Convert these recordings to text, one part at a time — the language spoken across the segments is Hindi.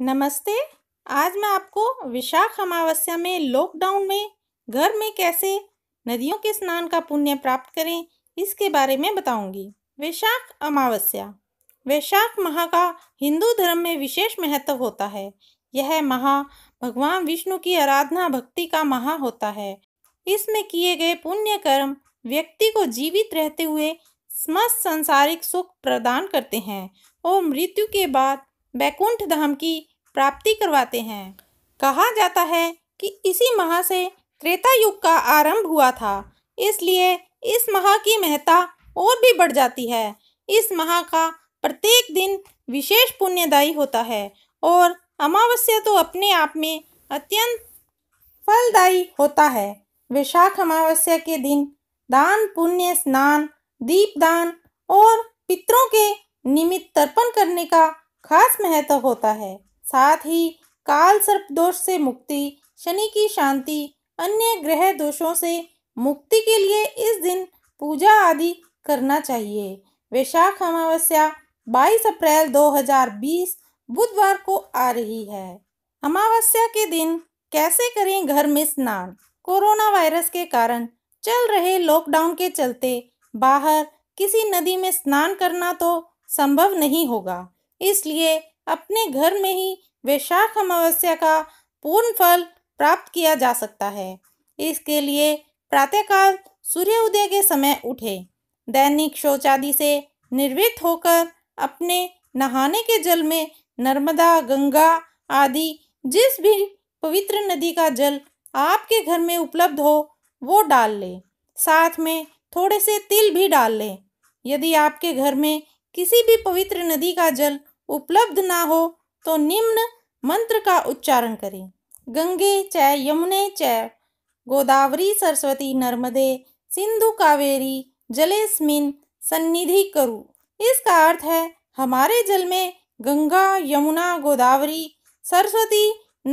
नमस्ते आज मैं आपको विशाख अमावस्या में लॉकडाउन में घर में कैसे नदियों के स्नान का पुण्य प्राप्त करें इसके बारे में बताऊंगी वैशाख अमावस्या वैशाख माह का हिंदू धर्म में विशेष महत्व होता है यह माह भगवान विष्णु की आराधना भक्ति का माह होता है इसमें किए गए पुण्य कर्म व्यक्ति को जीवित रहते हुए समस्त संसारिक सुख प्रदान करते हैं और मृत्यु के बाद बैकुंठ धाम की प्राप्ति करवाते हैं कहा जाता है कि इसी माह से त्रेता युग का आरंभ हुआ था इसलिए इस माह की महत्ता और भी बढ़ जाती है इस माह का प्रत्येक दिन विशेष पुण्यदायी होता है और अमावस्या तो अपने आप में अत्यंत फलदायी होता है वैशाख अमावस्या के दिन दान पुण्य स्नान दीपदान और पितरों के निमित्त तर्पण करने का खास महत्व होता है साथ ही काल सर्प दोष से मुक्ति शनि की शांति अन्य ग्रह दोषों से मुक्ति के लिए इस दिन पूजा आदि करना चाहिए वैशाख अमावस्या 22 अप्रैल 2020 बुधवार को आ रही है अमावस्या के दिन कैसे करें घर में स्नान कोरोना वायरस के कारण चल रहे लॉकडाउन के चलते बाहर किसी नदी में स्नान करना तो संभव नहीं होगा इसलिए अपने घर में ही वैशाख अमावस्या का पूर्ण फल प्राप्त किया जा सकता है इसके लिए प्रातःकाल सूर्य उदय के समय उठे दैनिक शौचादि से निर्वृत्त होकर अपने नहाने के जल में नर्मदा गंगा आदि जिस भी पवित्र नदी का जल आपके घर में उपलब्ध हो वो डाल लें साथ में थोड़े से तिल भी डाल लें यदि आपके घर में किसी भी पवित्र नदी का जल उपलब्ध ना हो तो निम्न मंत्र का उच्चारण करें गंगे च यमुने च गोदावरी सरस्वती नर्मदे सिंधु कावेरी जलेस्मिन सन्निधि करु इसका अर्थ है हमारे जल में गंगा यमुना गोदावरी सरस्वती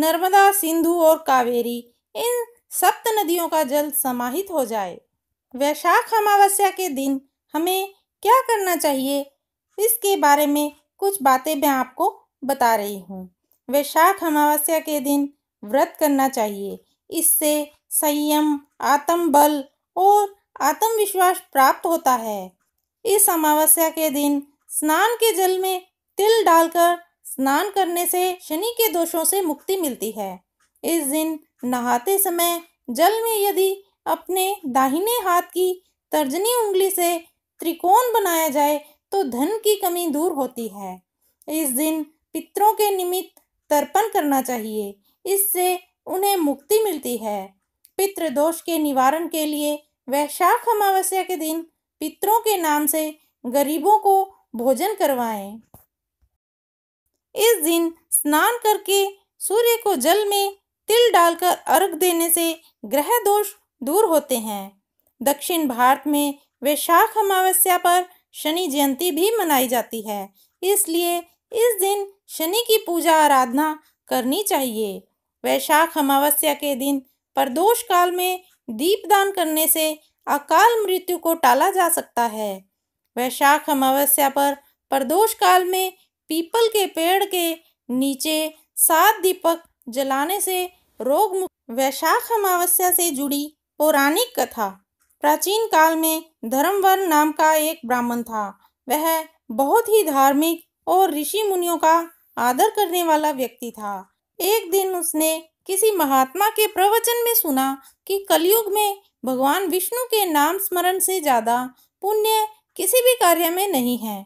नर्मदा सिंधु और कावेरी इन सप्त नदियों का जल समाहित हो जाए वैशाख अमावस्या के दिन हमें क्या करना चाहिए इसके बारे में कुछ बातें मैं आपको बता रही हूँ वैशाख अमावस्या के दिन व्रत करना चाहिए इससे संयम आत्मबल और आत्मविश्वास प्राप्त होता है इस अमावस्या के दिन स्नान के जल में तिल डालकर स्नान करने से शनि के दोषों से मुक्ति मिलती है इस दिन नहाते समय जल में यदि अपने दाहिने हाथ की तर्जनी उंगली से त्रिकोण बनाया जाए तो धन की कमी दूर होती है इस दिन पितरों के निमित्त तर्पण करना चाहिए इससे उन्हें मुक्ति मिलती है पितृ दोष के निवारण के लिए वैशाख अमावस्या के दिन पितरों के नाम से गरीबों को भोजन करवाएं। इस दिन स्नान करके सूर्य को जल में तिल डालकर अर्घ देने से ग्रह दोष दूर होते हैं दक्षिण भारत में वैशाख अमावस्या पर शनि जयंती भी मनाई जाती है इसलिए इस दिन शनि की पूजा आराधना करनी चाहिए वैशाख अमावस्या के दिन प्रदोष काल में दीपदान करने से अकाल मृत्यु को टाला जा सकता है वैशाख अमावस्या पर प्रदोष काल में पीपल के पेड़ के नीचे सात दीपक जलाने से रोग वैशाख अमावस्या से जुड़ी पौराणिक कथा प्राचीन काल में धर्मवर नाम का एक ब्राह्मण था वह बहुत ही धार्मिक और ऋषि मुनियों का आदर करने वाला व्यक्ति था एक दिन उसने किसी महात्मा के प्रवचन में सुना कि कलयुग में भगवान विष्णु के नाम स्मरण से ज्यादा पुण्य किसी भी कार्य में नहीं है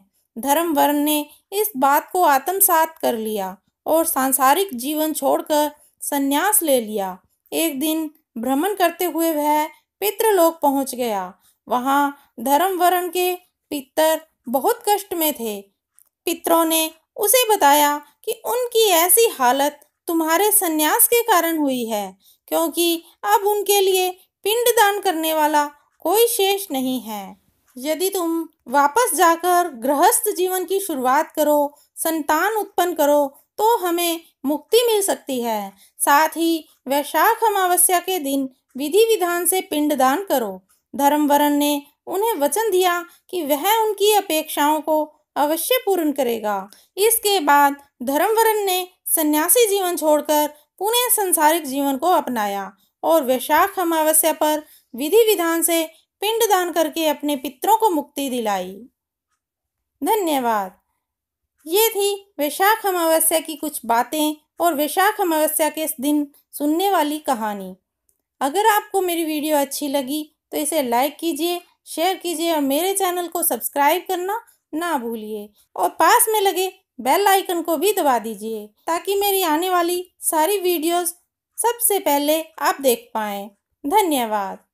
धर्मवर्ण ने इस बात को आत्मसात कर लिया और सांसारिक जीवन छोड़कर संन्यास ले लिया एक दिन भ्रमण करते हुए वह पितृलोक पहुंच गया वहां धर्मवरण के पितर बहुत कष्ट में थे पितरों ने उसे बताया कि उनकी ऐसी हालत तुम्हारे सन्यास के कारण हुई है क्योंकि अब उनके लिए पिंड दान करने वाला कोई शेष नहीं है यदि तुम वापस जाकर गृहस्थ जीवन की शुरुआत करो संतान उत्पन्न करो तो हमें मुक्ति मिल सकती है साथ ही वैशाख अमावस्या के दिन विधि विधान से पिंड दान करो धर्मवरण ने उन्हें वचन दिया कि वह उनकी अपेक्षाओं को अवश्य पूर्ण करेगा इसके बाद धर्मवरण ने सन्यासी जीवन छोड़कर पुनः संसारिक जीवन को अपनाया और वैशाख अमावस्या पर विधि विधान से पिंड दान करके अपने पितरों को मुक्ति दिलाई धन्यवाद ये थी वैशाख अमावस्या की कुछ बातें और वैशाख अमावस्या के दिन सुनने वाली कहानी अगर आपको मेरी वीडियो अच्छी लगी तो इसे लाइक कीजिए शेयर कीजिए और मेरे चैनल को सब्सक्राइब करना ना भूलिए और पास में लगे बेल आइकन को भी दबा दीजिए ताकि मेरी आने वाली सारी वीडियोस सबसे पहले आप देख पाएँ धन्यवाद